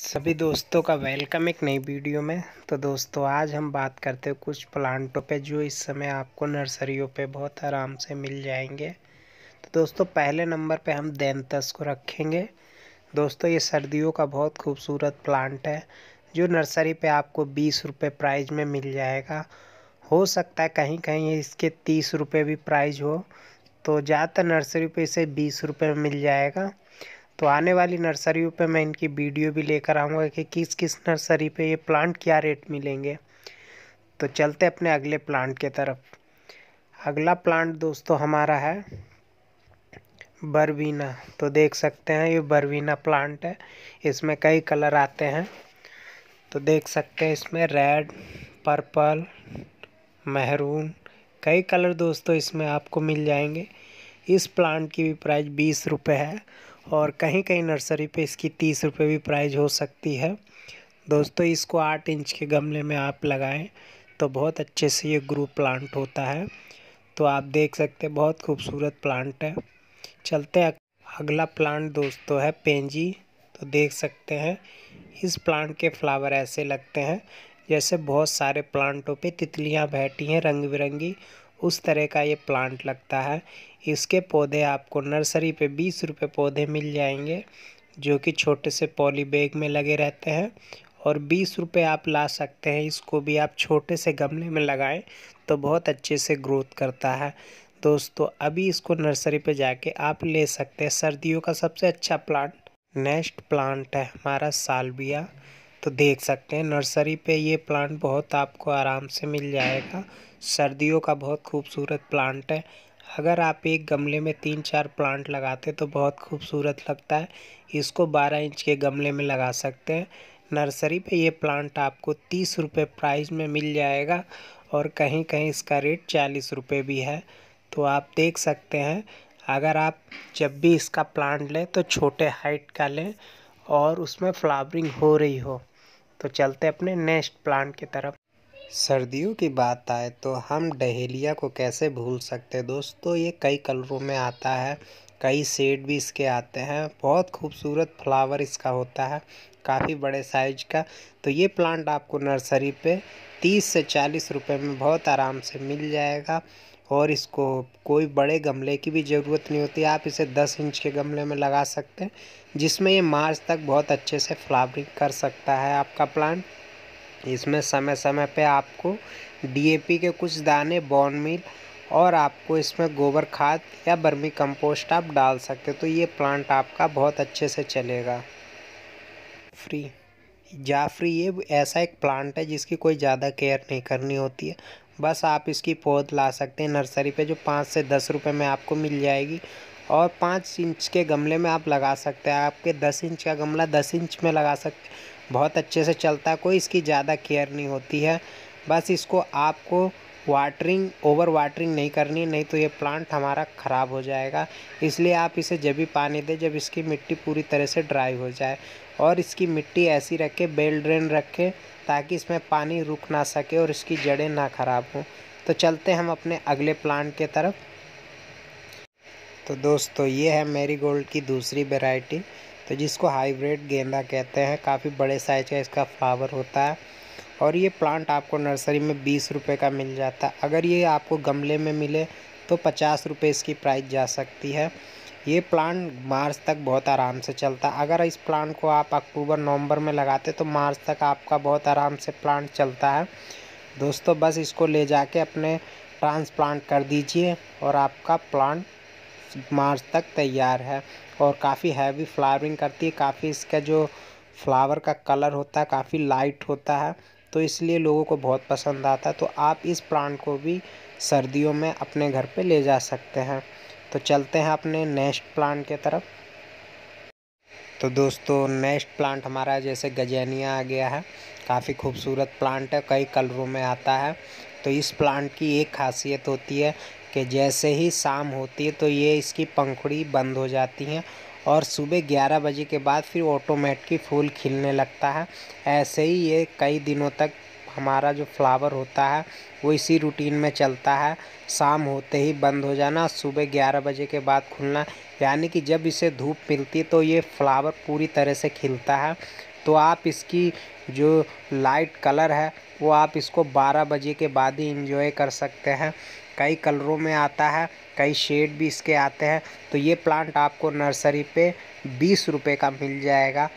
सभी दोस्तों का वेलकम एक नई वीडियो में तो दोस्तों आज हम बात करते हैं कुछ प्लांटों पे जो इस समय आपको नर्सरियों पे बहुत आराम से मिल जाएंगे तो दोस्तों पहले नंबर पे हम देंतस को रखेंगे दोस्तों ये सर्दियों का बहुत खूबसूरत प्लांट है जो नर्सरी पे आपको बीस रुपये प्राइज में मिल जाएगा हो सकता है कहीं कहीं इसके तीस रुपये भी प्राइज हो तो ज़्यादातर नर्सरी पर इसे बीस रुपये में मिल जाएगा तो आने वाली नर्सरियों पे मैं इनकी वीडियो भी लेकर आऊँगा कि किस किस नर्सरी पे ये प्लांट क्या रेट मिलेंगे तो चलते अपने अगले प्लांट के तरफ अगला प्लांट दोस्तों हमारा है बरवीना तो देख सकते हैं ये बरवीना प्लांट है इसमें कई कलर आते हैं तो देख सकते हैं इसमें रेड पर्पल महरून कई कलर दोस्तों इसमें आपको मिल जाएंगे इस प्लांट की भी प्राइस बीस रुपये है और कहीं कहीं नर्सरी पे इसकी तीस रुपये भी प्राइस हो सकती है दोस्तों इसको आठ इंच के गमले में आप लगाएं तो बहुत अच्छे से ये ग्रुप प्लांट होता है तो आप देख सकते हैं बहुत खूबसूरत प्लांट है चलते हैं अगला प्लांट दोस्तों है पेंजी तो देख सकते हैं इस प्लांट के फ्लावर ऐसे लगते हैं जैसे बहुत सारे प्लांटों पे तितलियां बैठी हैं रंग बिरंगी उस तरह का ये प्लांट लगता है इसके पौधे आपको नर्सरी पे बीस रुपये पौधे मिल जाएंगे जो कि छोटे से पॉली बैग में लगे रहते हैं और बीस रुपये आप ला सकते हैं इसको भी आप छोटे से गमले में लगाएं तो बहुत अच्छे से ग्रोथ करता है दोस्तों अभी इसको नर्सरी पे जाके आप ले सकते हैं सर्दियों का सबसे अच्छा प्लांट नेक्स्ट प्लांट है हमारा सालबिया तो देख सकते हैं नर्सरी पे ये प्लांट बहुत आपको आराम से मिल जाएगा सर्दियों का बहुत खूबसूरत प्लांट है अगर आप एक गमले में तीन चार प्लांट लगाते तो बहुत खूबसूरत लगता है इसको बारह इंच के गमले में लगा सकते हैं नर्सरी पे ये प्लांट आपको तीस रुपये प्राइस में मिल जाएगा और कहीं कहीं इसका रेट चालीस रुपये भी है तो आप देख सकते हैं अगर आप जब भी इसका प्लांट लें तो छोटे हाइट का लें और उसमें फ्लावरिंग हो रही हो तो चलते अपने नेक्स्ट प्लांट की तरफ सर्दियों की बात आए तो हम डहेलिया को कैसे भूल सकते दोस्तों ये कई कलरों में आता है कई शेड भी इसके आते हैं बहुत खूबसूरत फ्लावर इसका होता है काफ़ी बड़े साइज का तो ये प्लांट आपको नर्सरी पे 30 से 40 रुपए में बहुत आराम से मिल जाएगा और इसको कोई बड़े गमले की भी ज़रूरत नहीं होती आप इसे 10 इंच के गमले में लगा सकते हैं जिसमें ये मार्च तक बहुत अच्छे से फ्लावरिंग कर सकता है आपका प्लांट इसमें समय समय पे आपको डीएपी के कुछ दाने बॉन मिल और आपको इसमें गोबर खाद या बर्मी कंपोस्ट आप डाल सकते हो तो ये प्लांट आपका बहुत अच्छे से चलेगा फ्री जाफरी ये ऐसा एक प्लांट है जिसकी कोई ज़्यादा केयर नहीं करनी होती है बस आप इसकी पौध ला सकते हैं नर्सरी पे जो पाँच से दस रुपए में आपको मिल जाएगी और पाँच इंच के गमले में आप लगा सकते हैं आपके दस इंच का गमला दस इंच में लगा सकते बहुत अच्छे से चलता है कोई इसकी ज़्यादा केयर नहीं होती है बस इसको आपको वाटरिंग ओवर वाटरिंग नहीं करनी नहीं तो ये प्लांट हमारा ख़राब हो जाएगा इसलिए आप इसे जब भी पानी दें जब इसकी मिट्टी पूरी तरह से ड्राई हो जाए और इसकी मिट्टी ऐसी रखें बेल ड्रेन रखें ताकि इसमें पानी रुक ना सके और इसकी जड़ें ना ख़राब हों तो चलते हम अपने अगले प्लांट के तरफ तो दोस्तों ये है मेरी गोल्ड की दूसरी वेराइटी तो जिसको हाइब्रिड गेंदा कहते हैं काफ़ी बड़े साइज़ का इसका फ्लावर होता है और ये प्लांट आपको नर्सरी में बीस रुपये का मिल जाता है अगर ये आपको गमले में मिले तो पचास रुपये इसकी प्राइस जा सकती है ये प्लांट मार्च तक बहुत आराम से चलता है अगर इस प्लांट को आप अक्टूबर नवंबर में लगाते तो मार्च तक आपका बहुत आराम से प्लांट चलता है दोस्तों बस इसको ले जाके अपने ट्रांसप्लांट कर दीजिए और आपका प्लांट मार्च तक तैयार है और काफ़ी हैवी फ्लावरिंग करती है काफ़ी इसका जो फ्लावर का कलर होता है काफ़ी लाइट होता है तो इसलिए लोगों को बहुत पसंद आता है तो आप इस प्लांट को भी सर्दियों में अपने घर पे ले जा सकते हैं तो चलते हैं अपने नेक्स्ट प्लांट के तरफ तो दोस्तों नेक्स्ट प्लांट हमारा जैसे गजैनिया आ गया है काफ़ी खूबसूरत प्लांट है कई कलरों में आता है तो इस प्लांट की एक खासियत होती है कि जैसे ही शाम होती है तो ये इसकी पंखुड़ी बंद हो जाती हैं और सुबह 11 बजे के बाद फिर ऑटोमेटिक फूल खिलने लगता है ऐसे ही ये कई दिनों तक हमारा जो फ्लावर होता है वो इसी रूटीन में चलता है शाम होते ही बंद हो जाना सुबह 11 बजे के बाद खुलना यानी कि जब इसे धूप मिलती तो ये फ्लावर पूरी तरह से खिलता है तो आप इसकी जो लाइट कलर है वो आप इसको 12 बजे के बाद ही इंजॉय कर सकते हैं कई कलरों में आता है कई शेड भी इसके आते हैं तो ये प्लांट आपको नर्सरी पे बीस रुपये का मिल जाएगा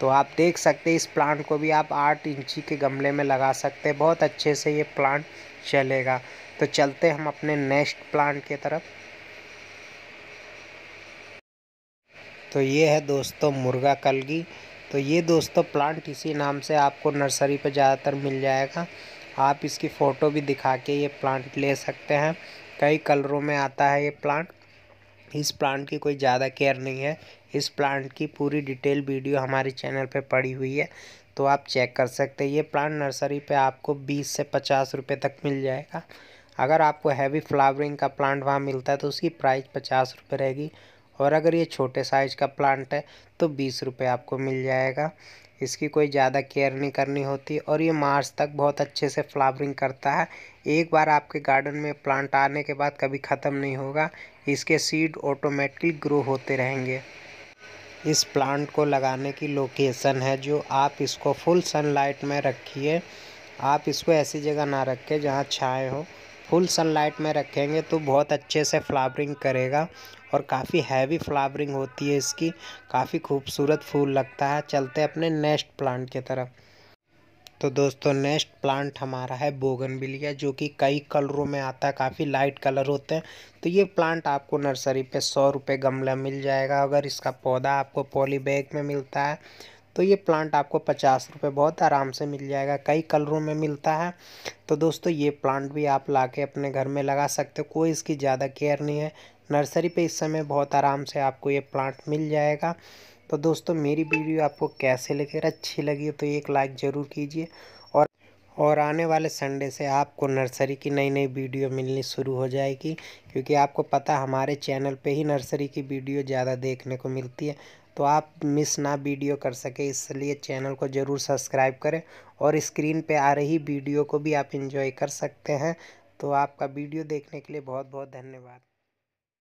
तो आप देख सकते हैं इस प्लांट को भी आप आठ इंची के गमले में लगा सकते हैं बहुत अच्छे से ये प्लांट चलेगा तो चलते हम अपने नेक्स्ट प्लांट की तरफ तो ये है दोस्तों मुर्गा कलगी तो ये दोस्तों प्लांट इसी नाम से आपको नर्सरी पर ज़्यादातर मिल जाएगा आप इसकी फ़ोटो भी दिखा के ये प्लांट ले सकते हैं कई कलरों में आता है ये प्लांट इस प्लांट की कोई ज़्यादा केयर नहीं है इस प्लांट की पूरी डिटेल वीडियो हमारे चैनल पे पड़ी हुई है तो आप चेक कर सकते हैं ये प्लांट नर्सरी पे आपको 20 से 50 रुपए तक मिल जाएगा अगर आपको हैवी फ्लावरिंग का प्लांट वहाँ मिलता है तो उसकी प्राइस पचास रुपये रहेगी और अगर ये छोटे साइज़ का प्लांट है तो बीस रुपये आपको मिल जाएगा इसकी कोई ज़्यादा केयर नहीं करनी होती और ये मार्च तक बहुत अच्छे से फ्लावरिंग करता है एक बार आपके गार्डन में प्लांट आने के बाद कभी ख़त्म नहीं होगा इसके सीड ऑटोमेटिकली ग्रो होते रहेंगे इस प्लांट को लगाने की लोकेशन है जो आप इसको फुल सनलाइट में रखिए आप इसको ऐसी जगह ना रखें जहाँ छाए हो फुल सनलाइट में रखेंगे तो बहुत अच्छे से फ्लावरिंग करेगा और काफ़ी हैवी फ्लावरिंग होती है इसकी काफ़ी खूबसूरत फूल लगता है चलते अपने नेक्स्ट प्लांट की तरफ तो दोस्तों नेक्स्ट प्लांट हमारा है बिलिया जो कि कई कलरों में आता है काफ़ी लाइट कलर होते हैं तो ये प्लांट आपको नर्सरी पे सौ रुपये गमला मिल जाएगा अगर इसका पौधा आपको पॉली बैग में मिलता है तो ये प्लांट आपको पचास रुपये बहुत आराम से मिल जाएगा कई कलरों में मिलता है तो दोस्तों ये प्लांट भी आप ला के अपने घर में लगा सकते हो कोई इसकी ज़्यादा केयर नहीं है नर्सरी पे इस समय बहुत आराम से आपको ये प्लांट मिल जाएगा तो दोस्तों मेरी वीडियो आपको कैसे लगे अच्छी लगी तो एक लाइक ज़रूर कीजिए और और आने वाले संडे से आपको नर्सरी की नई नई वीडियो मिलनी शुरू हो जाएगी क्योंकि आपको पता हमारे चैनल पे ही नर्सरी की वीडियो ज़्यादा देखने को मिलती है तो आप मिस ना वीडियो कर सके इसलिए चैनल को ज़रूर सब्सक्राइब करें और स्क्रीन पे आ रही वीडियो को भी आप इन्जॉय कर सकते हैं तो आपका वीडियो देखने के लिए बहुत बहुत धन्यवाद